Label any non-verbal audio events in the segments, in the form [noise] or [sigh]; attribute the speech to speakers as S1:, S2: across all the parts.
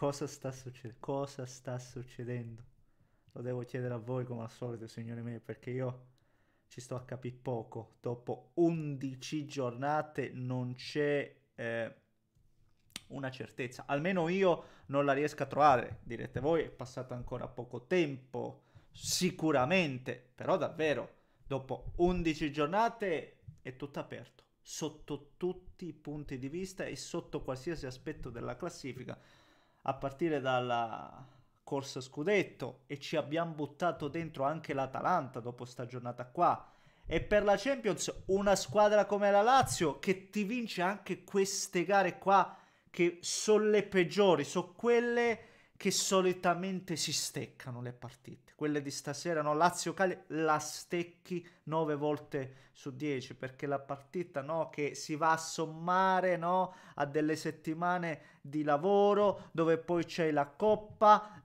S1: Cosa sta succedendo? Cosa sta succedendo? Lo devo chiedere a voi come al solito, signori miei, perché io ci sto a capire poco. Dopo 11 giornate non c'è eh, una certezza. Almeno io non la riesco a trovare. Direte voi, è passato ancora poco tempo, sicuramente, però davvero, dopo 11 giornate è tutto aperto, sotto tutti i punti di vista e sotto qualsiasi aspetto della classifica a partire dalla corsa scudetto e ci abbiamo buttato dentro anche l'Atalanta dopo sta giornata qua. E per la Champions una squadra come la Lazio che ti vince anche queste gare qua che sono le peggiori, sono quelle che solitamente si steccano le partite. Quelle di stasera, no? Lazio Cali la stecchi 9 volte su 10 perché la partita, no? Che si va a sommare, no? A delle settimane di lavoro dove poi c'è la coppa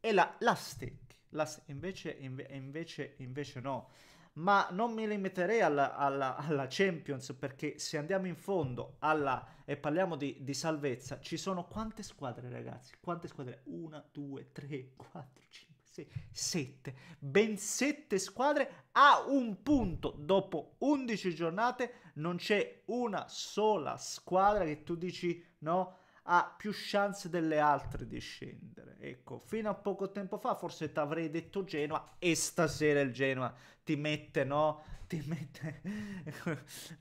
S1: e la, la stecchi. La, invece, inve, invece, invece no ma non mi limiterei alla, alla, alla Champions perché se andiamo in fondo alla, e parliamo di, di, salvezza, ci sono quante squadre ragazzi? Quante squadre? Una, due, tre, quattro, cinque. 6, sette. ben sette squadre a un punto. Dopo 11 giornate non c'è una sola squadra che tu dici no, ha più chance delle altre di scendere. Ecco, fino a poco tempo fa forse ti avrei detto Genoa e stasera il Genoa ti mette, no? Ti mette... [laughs]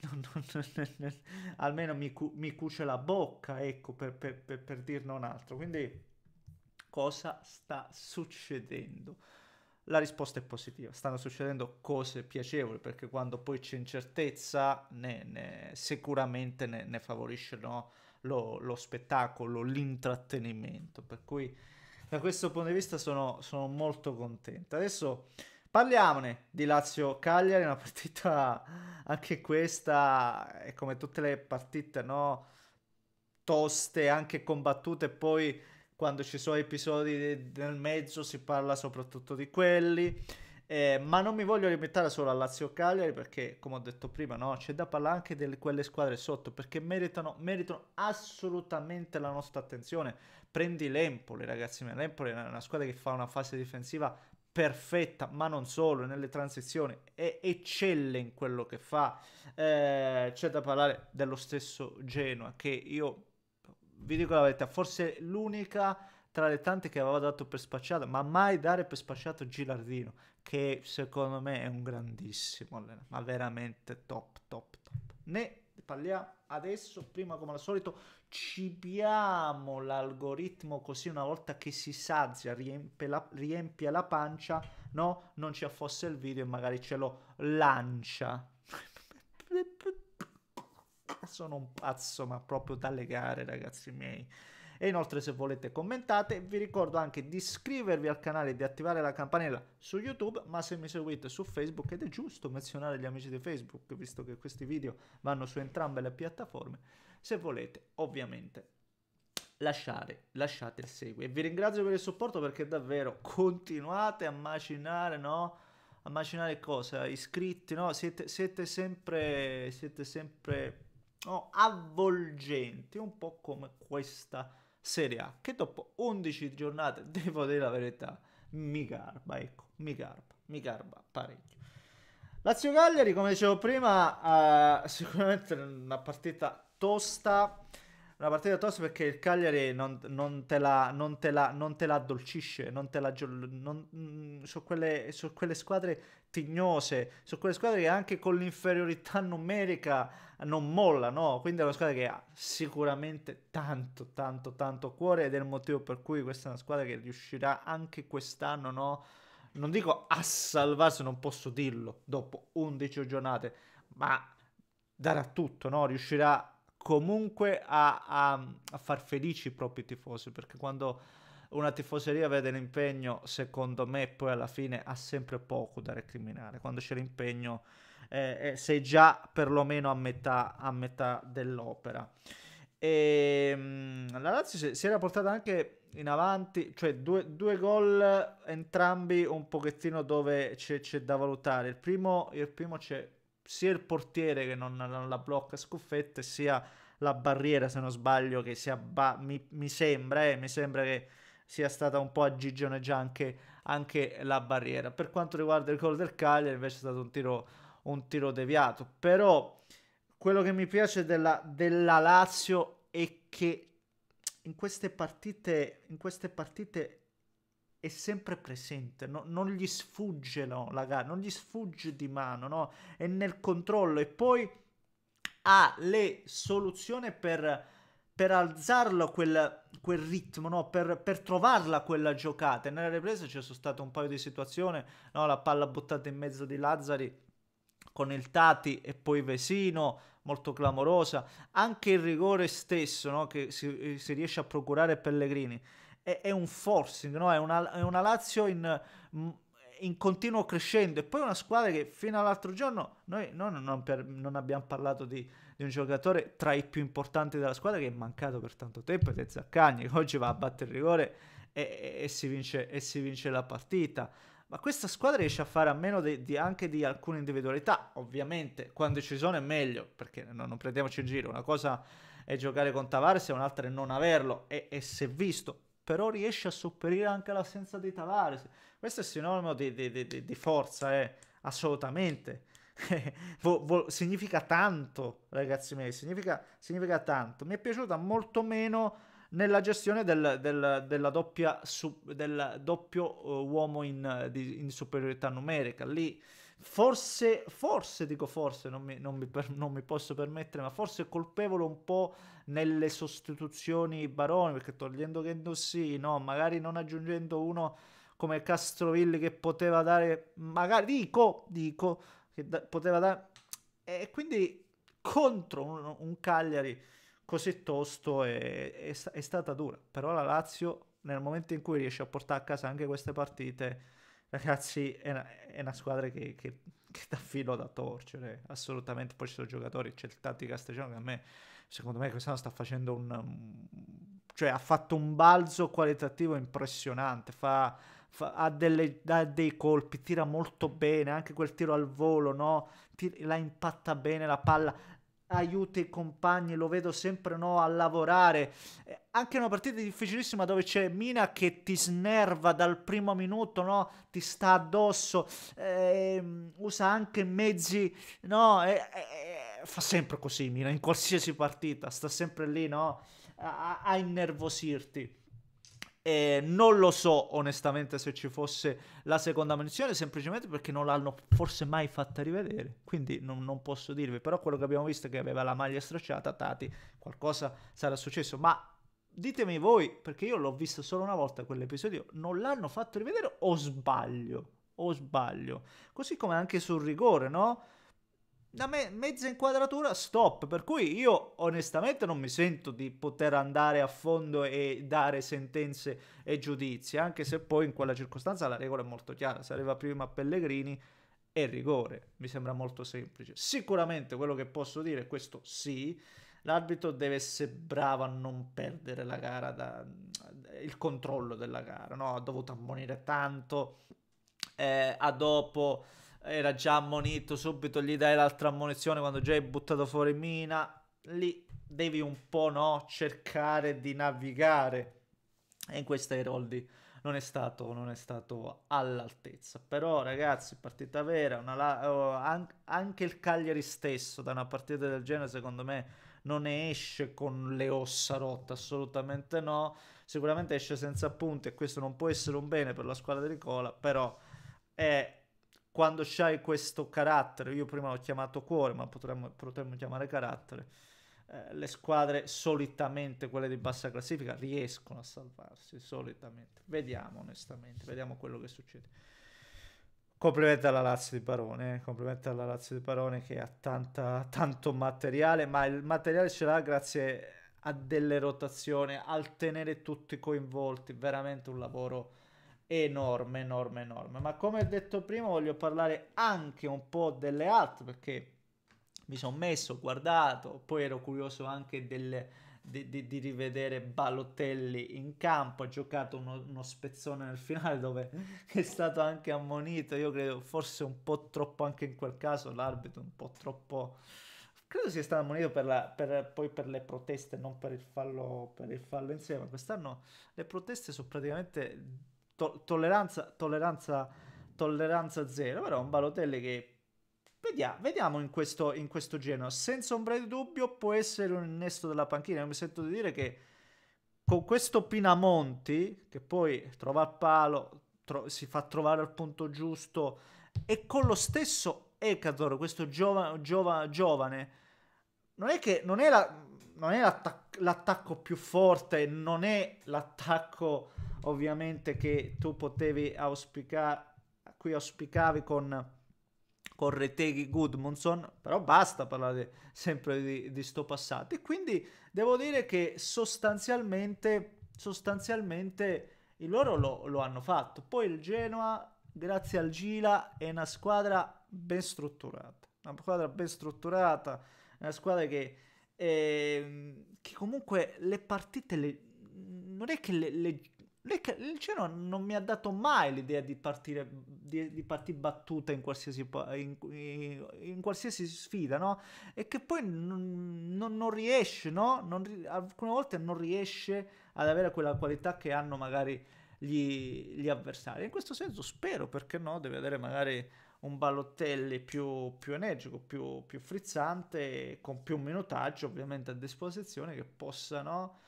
S1: non, non, non, almeno mi, cu- mi, cuce la bocca, ecco, per, per, per, per dirne un altro. Quindi cosa sta succedendo? La risposta è positiva, stanno succedendo cose piacevoli perché quando poi c'è incertezza ne, ne, sicuramente ne, ne favorisce no? lo, lo spettacolo, l'intrattenimento. Per cui da questo punto di vista sono, sono molto contento. Adesso parliamone di Lazio-Cagliari, una [laughs] partita anche questa, è come tutte le partite, no? toste, anche combattute, poi quando ci sono episodi nel mezzo si parla soprattutto di quelli. Eh, ma non mi voglio limitare solo a Lazio Cagliari perché, come ho detto prima, no, c'è da parlare anche di quelle squadre sotto perché meritano, meritano, assolutamente la nostra attenzione. Prendi l'Empoli, ragazzi. L'Empoli è una squadra che fa una fase difensiva perfetta, ma non solo, nelle transizioni è eccelle in quello che fa. Eh, c'è da parlare dello stesso Genoa che io vi dico la verità, forse l'unica tra le tante che aveva dato per spacciato, ma mai dare per spacciato Gilardino che secondo me è un grandissimo allenatore, ma veramente top, top, top. Ne parliamo adesso, prima come al solito cibiamo l'algoritmo così una volta che si sazia, riempie la, riempie la pancia, no? Non ci affossa il video e magari ce lo lancia. [laughs] Sono un pazzo, ma proprio dalle gare, ragazzi miei e inoltre se volete commentate vi ricordo anche di iscrivervi al canale e di attivare la campanella su YouTube ma se mi seguite su Facebook ed è giusto menzionare gli amici di Facebook visto che questi video vanno su entrambe le piattaforme se volete ovviamente lasciare, lasciate il segui. E vi ringrazio per il supporto perché davvero continuate a macinare, no? A macinare cosa? Iscritti, no? Siete, siete sempre, siete sempre no, avvolgenti, un po' come questa Serie A, che dopo 11 giornate, devo dire la verità, mi garba, ecco, mi garba, mi garba parecchio. Lazio Cagliari, come dicevo prima, eh, sicuramente una partita tosta. Una partita tosta perché il Cagliari non, non, te, la, non, te, la, non te la addolcisce, non te la non, mm, su, quelle, su quelle squadre tignose, su quelle squadre che anche con l'inferiorità numerica non molla, no? Quindi è una squadra che ha sicuramente tanto, tanto, tanto cuore ed è il motivo per cui questa è una squadra che riuscirà anche quest'anno, no? Non dico a salvarsi, non posso dirlo, dopo 11 giornate, ma darà tutto, no? Riuscirà comunque a, a, a, far felici i propri tifosi, perché quando una tifoseria vede l'impegno, secondo me poi alla fine ha sempre poco da recriminare, quando c'è l'impegno eh, eh sei già perlomeno a metà, a metà dell'opera. E, ehm, la Lazio si era portata anche in avanti, cioè due, due, gol entrambi un pochettino dove c'è, c'è da valutare. Il primo, il primo c'è sia il portiere che non, non la blocca scuffette, sia la barriera, se non sbaglio, che si abba- mi, mi, sembra, eh, mi sembra che sia stata un po' aggigioneggia anche, anche la barriera. Per quanto riguarda il gol del Cagliari, invece è stato un tiro, un tiro deviato. Però quello che mi piace della, della Lazio è che in queste partite, in queste partite è sempre presente, no? non gli sfugge no, la gara, non gli sfugge di mano, no? è nel controllo e poi ha le soluzioni per, per alzarlo quel, quel ritmo, per, per, trovarla quella giocata. E nella ripresa ci sono state un paio di situazioni, la palla buttata in mezzo di Lazzari con il Tati e poi Vesino, molto clamorosa, anche il rigore stesso che si, eh, si riesce a procurare Pellegrini è, è un forcing, no? è, una, è, una, Lazio in, mm, in, continuo crescendo e poi una squadra che fino all'altro giorno noi, noi non, per, non, abbiamo parlato di, di, un giocatore tra i più importanti della squadra che è mancato per tanto tempo ed è Zaccagni che oggi va a battere il rigore e, e, si vince, e, si vince, la partita. Ma questa squadra riesce a fare a meno di, di, anche di alcune individualità, ovviamente quando ci sono è meglio, perché non, non prendiamoci in giro, una cosa è giocare con Tavares e un'altra è non averlo e, e si è visto però riesce a sopperire anche l'assenza di Tavares. Questo è sinonimo di, di, di, di forza, eh? assolutamente. [laughs] vo, vo, significa tanto, ragazzi miei, significa, significa, tanto. Mi è piaciuta molto meno nella gestione del, del, della doppia, sub, del doppio uh, uomo in, in superiorità numerica. Lì forse, forse dico forse, non mi, non, mi per, non mi, posso permettere, ma forse colpevole un po' nelle sostituzioni Baroni, perché togliendo Gendossi, no, magari non aggiungendo uno come Castrovilli che poteva dare, magari dico, dico, che da, poteva dare... E quindi contro un, un Cagliari così tosto è, è, è stata dura, però la Lazio nel momento in cui riesce a portare a casa anche queste partite ragazzi, è una, è una squadra che, che, che dà filo da torcere, assolutamente. Poi ci sono giocatori, c'è il Tati Castigliano che a me, secondo me, quest'anno sta facendo un... cioè ha fatto un balzo qualitativo impressionante, fa, fa, ha, delle, ha, dei colpi, tira molto bene, anche quel tiro al volo, no? Tira, la impatta bene la palla, aiuti i compagni, lo vedo sempre no, a lavorare. Eh, anche una partita difficilissima dove c'è Mina che ti snerva dal primo minuto, no? ti sta addosso, eh, usa anche mezzi, no? Eh, eh, fa sempre così Mina in qualsiasi partita, sta sempre lì no? a, a innervosirti. E non lo so onestamente se ci fosse la seconda munizione, semplicemente perché non l'hanno forse mai fatta rivedere, quindi non, non, posso dirvi, però quello che abbiamo visto è che aveva la maglia stracciata, Tati, qualcosa sarà successo, ma ditemi voi, perché io l'ho visto solo una volta quell'episodio, non l'hanno fatto rivedere o sbaglio? O sbaglio? Così come anche sul rigore, no? da me- mezza inquadratura, stop. Per cui io onestamente non mi sento di poter andare a fondo e dare sentenze e giudizi, anche se poi in quella circostanza la regola è molto chiara, Se arriva prima Pellegrini e rigore, mi sembra molto semplice. Sicuramente quello che posso dire è questo sì, l'arbitro deve essere bravo a non perdere la gara, da, il controllo della gara, no? ha dovuto ammonire tanto, eh, a dopo era già ammonito, subito gli dai l'altra ammonizione quando già hai buttato fuori mina. Lì devi un po' no, cercare di navigare. E in questa Eroldi non è stato, non è stato all'altezza. Però ragazzi, partita vera, la- oh, anche il Cagliari stesso da una partita del genere secondo me non ne esce con le ossa rotte, assolutamente no. Sicuramente esce senza punti e questo non può essere un bene per la squadra di Ricola, però quando c'hai questo carattere, io prima l'ho chiamato cuore, ma potremmo, potremmo chiamare carattere, eh, le squadre solitamente, quelle di bassa classifica, riescono a salvarsi, solitamente. Vediamo onestamente, vediamo quello che succede. Complimenti alla Lazio di Barone, eh. complimenti alla Lazio di Barone che ha tanta, tanto materiale, ma il materiale ce l'ha grazie a delle rotazioni, al tenere tutti coinvolti, veramente un lavoro enorme, enorme, enorme. Ma come detto prima, voglio parlare anche un po' delle altre perché mi sono messo, guardato, poi ero curioso anche del, di, di, di, rivedere Balotelli in campo. Ha giocato uno, uno, spezzone nel finale dove [laughs] è stato anche ammonito. Io credo forse un po' troppo anche in quel caso l'arbitro, un po' troppo. Credo sia stato ammonito per la, per, poi per le proteste, non per il fallo, per il fallo insieme. Quest'anno le proteste sono praticamente to- tolleranza, tolleranza, tolleranza zero, però un Balotelli che Vediamo, vediamo in, questo, in questo genere. Senza ombra di dubbio può essere un innesto della panchina. Io mi sento di dire che con questo Pinamonti, che poi trova il palo, tro- si fa trovare al punto giusto, e con lo stesso Ecator, questo giova- giova- giovane, non è che non è, la, non è l'attac- l'attacco più forte, non è l'attacco ovviamente che tu potevi auspicare, qui auspicavi con, con Reteghi Goodmanson, però basta parlare sempre di, di sto passato. E quindi devo dire che sostanzialmente, sostanzialmente i loro lo, lo hanno fatto. Poi il Genoa, grazie al Gila, è una squadra ben strutturata, una squadra ben strutturata, una squadra che... Eh, che comunque le partite le, non è che le, le, il Genoa non mi ha dato mai l'idea di partire, di, di partire battuta in qualsiasi, in, in qualsiasi, sfida, no? E che poi non, non, riesce, no? Non, alcune volte non riesce ad avere quella qualità che hanno magari gli, gli avversari. In questo senso spero, perché no, deve avere magari un Ballottelli più, più energico, più, più frizzante, con più minutaggio ovviamente a disposizione, che possa, no?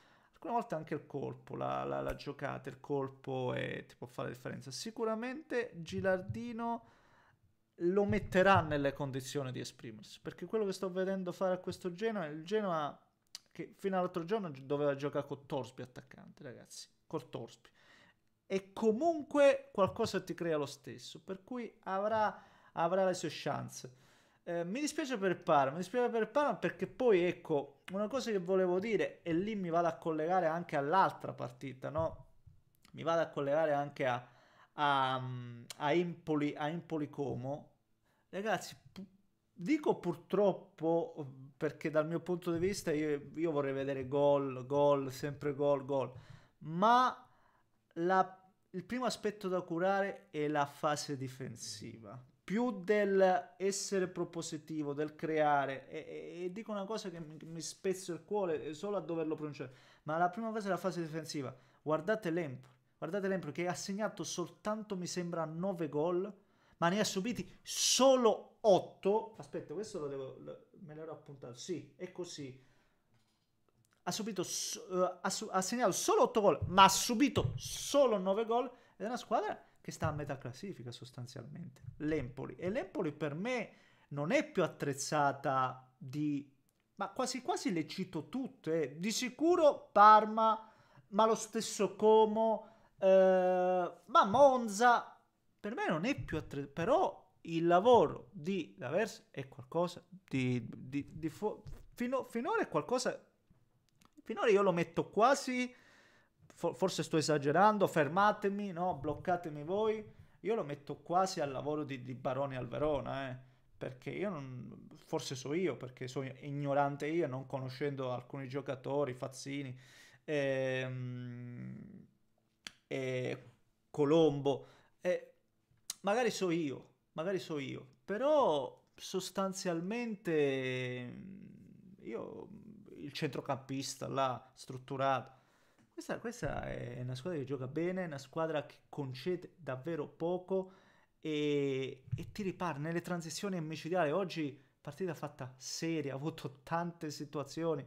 S1: alcune volte anche il colpo, la, la, la giocata, il colpo è, ti può fare la differenza. Sicuramente Gilardino lo metterà nelle condizioni di esprimersi, perché quello che sto vedendo fare a questo Genoa, il Genoa che fino all'altro giorno doveva giocare col Torsby attaccante, ragazzi, col Torsby. E comunque qualcosa ti crea lo stesso, per cui avrà, avrà le sue chance. Eh, mi dispiace per Parma, mi dispiace per Parma perché poi ecco, una cosa che volevo dire e lì mi vado a collegare anche all'altra partita, no? Mi vado a collegare anche a, a, a Impoli, a Impoli Como. Ragazzi, pu- dico purtroppo perché dal mio punto di vista io, io vorrei vedere gol, gol, sempre gol, gol, ma la, il primo aspetto da curare è la fase difensiva più del essere propositivo, del creare, e, e dico una cosa che mi, mi spezzo il cuore eh, solo a doverlo pronunciare, ma la prima cosa è la fase difensiva. Guardate l'Empoli, guardate l'Empoli che ha segnato soltanto, mi sembra, 9 gol, ma ne ha subiti solo 8. Aspetta, questo lo devo, lo, me l'ero appuntato, sì, è così. Ha, subito, uh, ha, ha segnato solo 8 gol, ma ha subito solo 9 gol ed è una squadra che sta a metà classifica sostanzialmente, l'Empoli. E l'Empoli per me non è più attrezzata di... ma quasi quasi le cito tutte, di sicuro Parma, ma lo stesso Como, eh, ma Monza, per me non è più attrezzata, però il lavoro di Davers è qualcosa di... di, di fu... Fino, finora è qualcosa... finora io lo metto quasi forse sto esagerando, fermatemi, no? bloccatemi voi. Io lo metto quasi al lavoro di, di Baroni al Verona, eh? perché io non, forse so io, perché sono ignorante io, non conoscendo alcuni giocatori, Fazzini, ehm, eh, Colombo, eh, magari so io, magari so io, però sostanzialmente io il centrocampista là strutturato questa, questa, è una squadra che gioca bene, una squadra che concede davvero poco e, e ti ripara nelle transizioni è Oggi partita fatta seria, [laughs] ha avuto tante situazioni,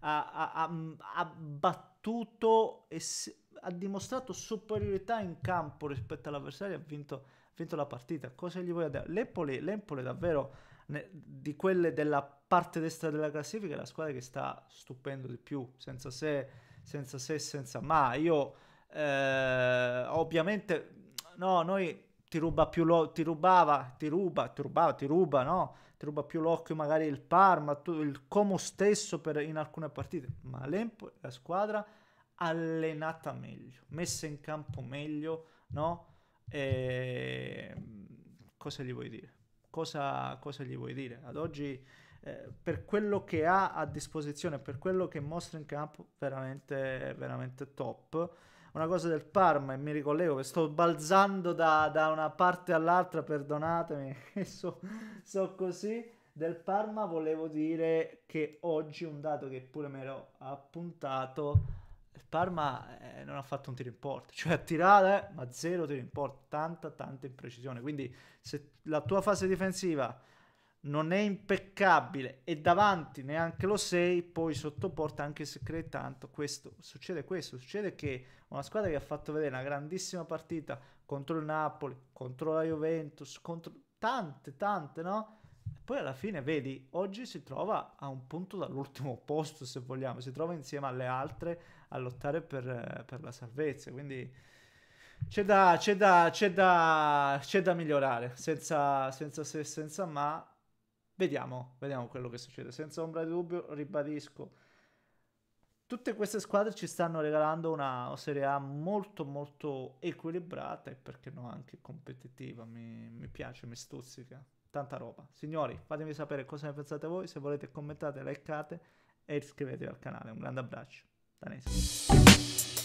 S1: ha, ha, ha, ha battuto e si, ha dimostrato superiorità in campo rispetto all'avversario, ha vinto, vinto la partita. Cosa gli vuoi dire? L'Empoli, L'Empoli davvero ne, di quelle della parte destra della classifica è la squadra che sta stupendo di più, senza se senza se e senza ma. Io eh, ovviamente, no, noi ti ruba più lo, ti rubava, ti ruba, ti rubava, ti ruba, no? Ti ruba più l'occhio magari il Parma, tu, il Como stesso per, in alcune partite, ma l'Empo la squadra allenata meglio, messa in campo meglio, no? E... Ehm, cosa gli vuoi dire? Cosa, cosa gli vuoi dire? Ad oggi eh, per quello che ha a disposizione, per quello che mostra in campo, veramente, veramente top. Una cosa del Parma, e mi ricollego, sto balzando da, da una parte all'altra, perdonatemi, [laughs] so, so così del Parma volevo dire che oggi un dato che pure me l'ho appuntato il Parma eh, non ha fatto un tiro in porta cioè ha tirato eh, ma zero tiro in porta tanta tanta imprecisione quindi se la tua fase difensiva non è impeccabile e davanti neanche lo sei, poi sottoporta anche se crede tanto. Questo, succede questo, succede che una squadra che ha fatto vedere una grandissima partita contro il Napoli, contro la Juventus, contro tante, tante, no? E poi alla fine, vedi, oggi si trova a un punto dall'ultimo posto, se vogliamo, si trova insieme alle altre a lottare per, per la salvezza, quindi... C'è da, c'è, da, c'è, da, c'è da migliorare, senza, senza se, senza ma, Vediamo, vediamo quello che succede. Senza ombra di dubbio, ribadisco, tutte queste squadre ci stanno regalando una Serie A molto molto equilibrata e perché no anche competitiva. Mi, mi piace, mi stuzzica. Tanta roba. Signori, fatemi sapere cosa ne pensate voi. Se volete commentate, likeate e iscrivetevi al canale. Un grande abbraccio. Danese.